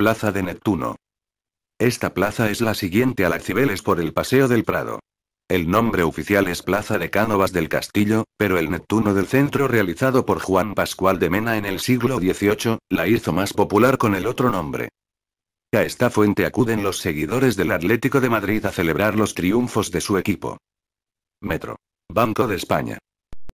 Plaza de Neptuno. Esta plaza es la siguiente a al Cibeles por el Paseo del Prado. El nombre oficial es Plaza de Cánovas del Castillo, pero el Neptuno del centro realizado por Juan Pascual de Mena en el siglo XVIII, la hizo más popular con el otro nombre. A esta fuente acuden los seguidores del Atlético de Madrid a celebrar los triunfos de su equipo. Metro. Banco de España.